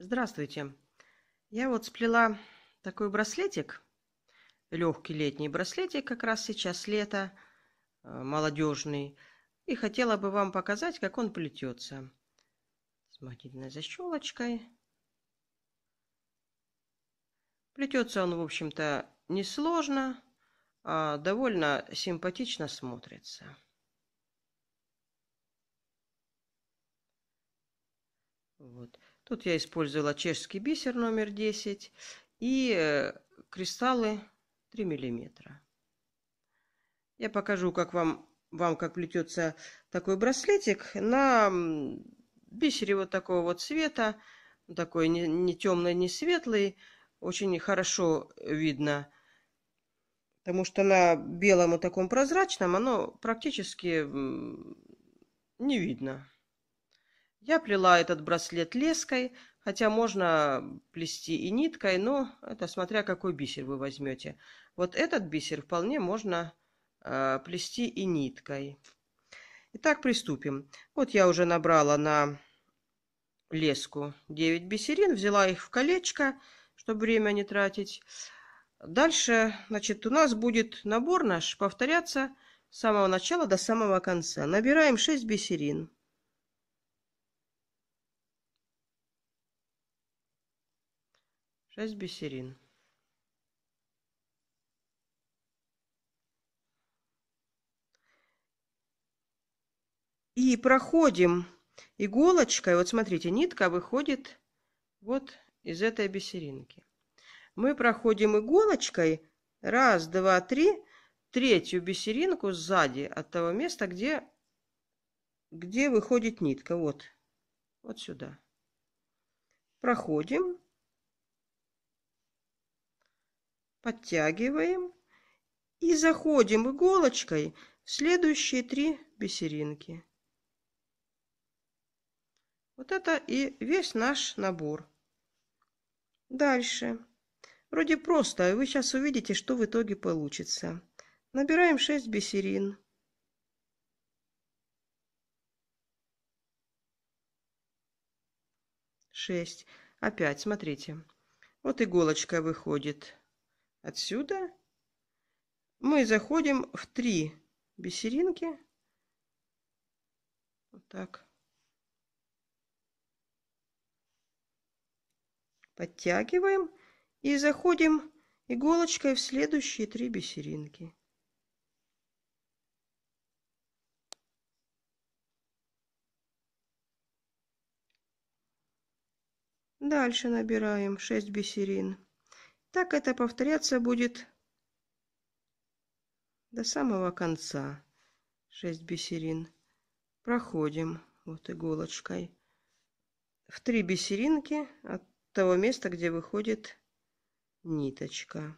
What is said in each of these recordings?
Здравствуйте. Я вот сплела такой браслетик, легкий летний браслетик, как раз сейчас лето, э, молодежный. И хотела бы вам показать, как он плетется. С магнитной защелочкой. Плетется он, в общем-то, несложно, а довольно симпатично смотрится. Вот. Тут я использовала чешский бисер номер 10 и э, кристаллы 3 миллиметра. Я покажу, как вам, вам как плетется такой браслетик на бисере вот такого вот цвета, такой не, не темный, не светлый, очень хорошо видно, потому что на белом и таком прозрачном оно практически не видно. Я плела этот браслет леской, хотя можно плести и ниткой, но это смотря какой бисер вы возьмете. Вот этот бисер вполне можно э, плести и ниткой. Итак, приступим. Вот я уже набрала на леску 9 бисерин, взяла их в колечко, чтобы время не тратить. Дальше, значит, у нас будет набор наш повторяться с самого начала до самого конца. Набираем 6 бисерин. шесть бисерин И проходим иголочкой, вот смотрите, нитка выходит вот из этой бисеринки. Мы проходим иголочкой раз, два, три, третью бисеринку сзади от того места, где, где выходит нитка. Вот, вот сюда. Проходим подтягиваем и заходим иголочкой в следующие три бисеринки. Вот это и весь наш набор. Дальше. Вроде просто, и а вы сейчас увидите, что в итоге получится. Набираем 6 бисерин. Шесть. Опять, смотрите. Вот иголочка выходит Отсюда мы заходим в три бисеринки. Вот так. Подтягиваем и заходим иголочкой в следующие три бисеринки. Дальше набираем 6 бисерин. Так это повторяться будет до самого конца. Шесть бисерин. Проходим вот иголочкой. В три бисеринки от того места, где выходит ниточка.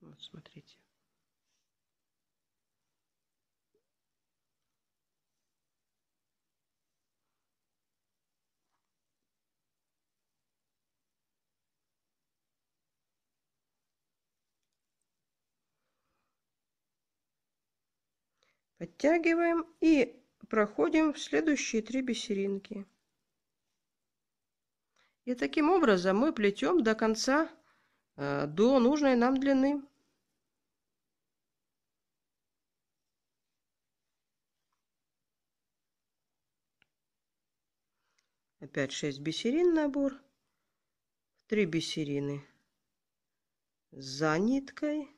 Вот смотрите. Подтягиваем и проходим в следующие три бисеринки. И таким образом мы плетем до конца, э, до нужной нам длины. Опять 6 бисерин набор. 3 бисерины за ниткой.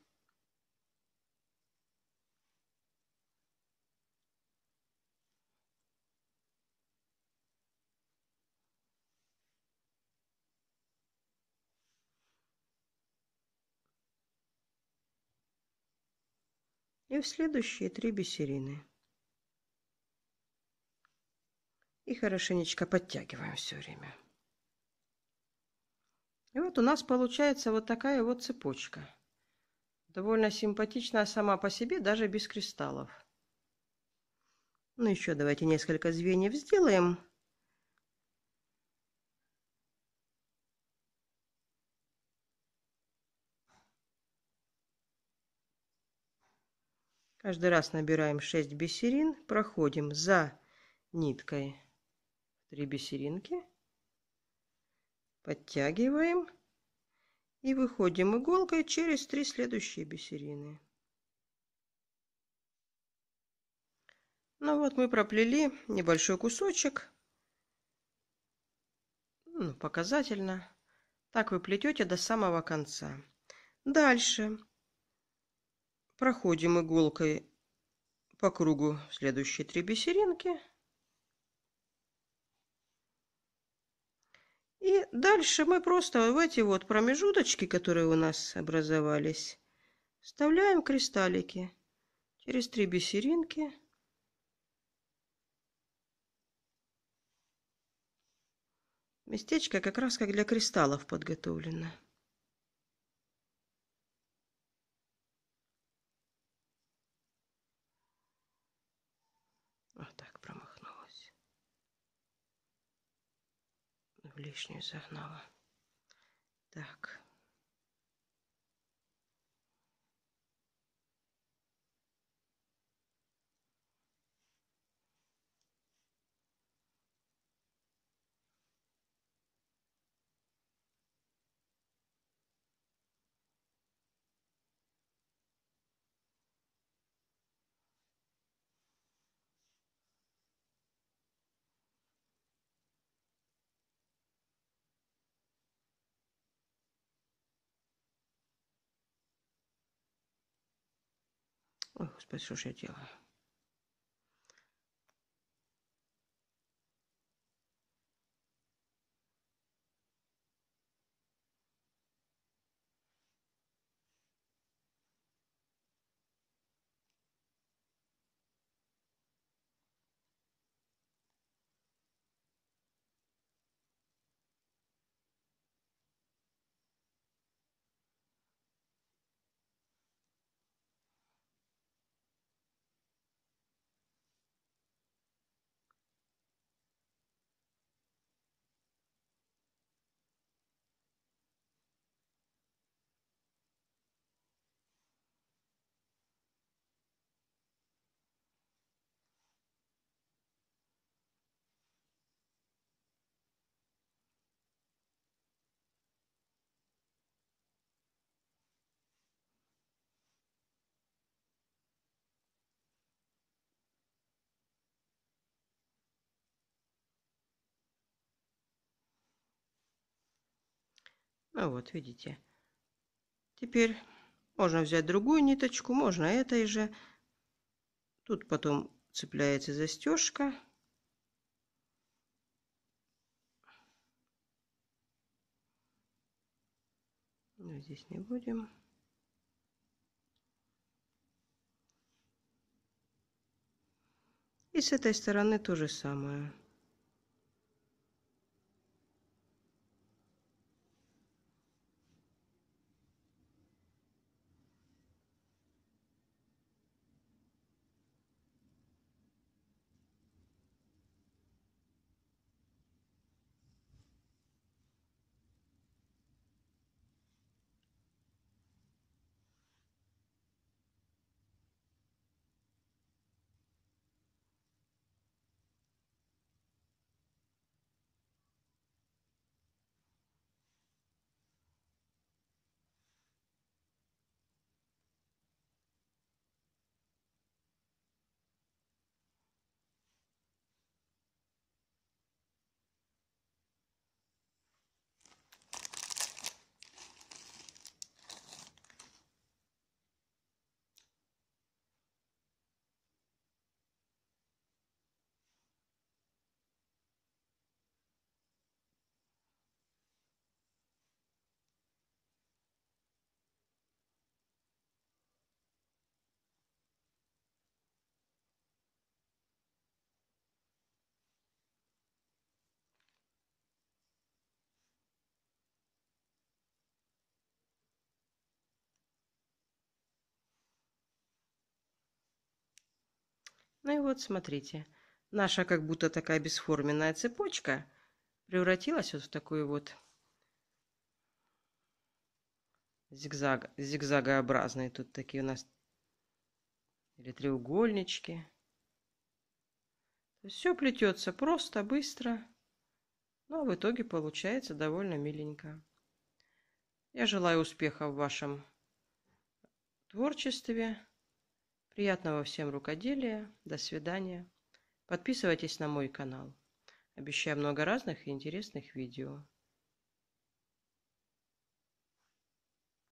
и в следующие три бисерины. И хорошенечко подтягиваем все время. И вот у нас получается вот такая вот цепочка. Довольно симпатичная сама по себе, даже без кристаллов. Ну еще давайте несколько звеньев сделаем. Каждый раз набираем 6 бисерин, проходим за ниткой 3 бисеринки, подтягиваем и выходим иголкой через 3 следующие бисерины. Ну вот мы проплели небольшой кусочек, ну, показательно. Так вы плетете до самого конца. Дальше проходим иголкой по кругу следующие три бисеринки. И дальше мы просто в эти вот промежуточки, которые у нас образовались, вставляем кристаллики через три бисеринки. Местечко как раз как для кристаллов подготовлено. лишнюю загнала. Так. господи, что ж я делаю? А вот, видите. Теперь можно взять другую ниточку, можно этой же. Тут потом цепляется застежка. Но ну, здесь не будем. И с этой стороны то же самое. Ну и вот, смотрите, наша как будто такая бесформенная цепочка превратилась вот в такую вот зигзаг, зигзагообразные. Тут такие у нас или треугольнички. Все плетется просто, быстро. Но ну, а в итоге получается довольно миленько. Я желаю успеха в вашем творчестве. Приятного всем рукоделия. До свидания. Подписывайтесь на мой канал. Обещаю много разных и интересных видео.